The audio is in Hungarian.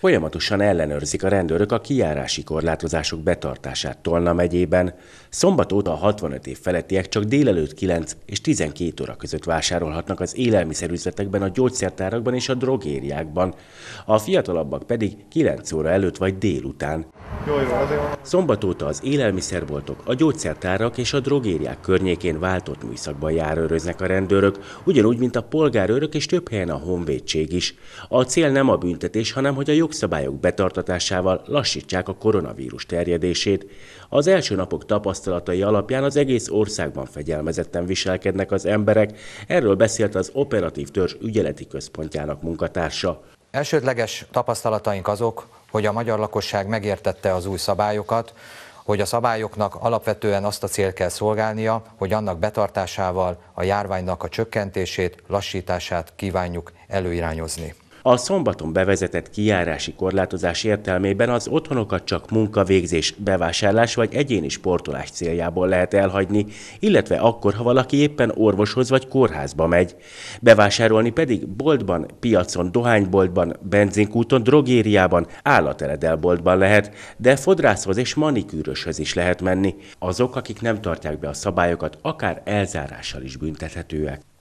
Folyamatosan ellenőrzik a rendőrök a kijárási korlátozások betartását Tolna megyében. Szombat óta a 65 év felettiek csak délelőtt 9 és 12 óra között vásárolhatnak az élelmiszerüzletekben, a gyógyszertárakban és a drogériákban. A fiatalabbak pedig 9 óra előtt vagy délután. Szombat óta az élelmiszerboltok, a gyógyszertárak és a drogériák környékén váltott műszakban járőröznek a rendőrök, ugyanúgy, mint a polgárőrök és több helyen a honvédség is. A cél nem a büntetés, hanem hogy a jog jogszabályok betartatásával lassítsák a koronavírus terjedését. Az első napok tapasztalatai alapján az egész országban fegyelmezetten viselkednek az emberek, erről beszélt az Operatív Törzs ügyeleti központjának munkatársa. Elsődleges tapasztalataink azok, hogy a magyar lakosság megértette az új szabályokat, hogy a szabályoknak alapvetően azt a cél kell szolgálnia, hogy annak betartásával a járványnak a csökkentését, lassítását kívánjuk előirányozni. A szombaton bevezetett kijárási korlátozás értelmében az otthonokat csak munkavégzés, bevásárlás vagy egyéni sportolás céljából lehet elhagyni, illetve akkor, ha valaki éppen orvoshoz vagy kórházba megy. Bevásárolni pedig boltban, piacon, dohányboltban, benzinkúton, drogériában, állateledelboltban lehet, de fodrászhoz és manikűröshöz is lehet menni. Azok, akik nem tartják be a szabályokat, akár elzárással is büntethetőek.